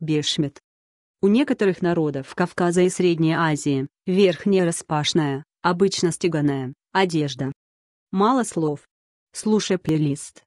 Бешмет. У некоторых народов Кавказа и Средней Азии верхняя распашная, обычно стеганая, одежда. Мало слов. Слушай плейлист.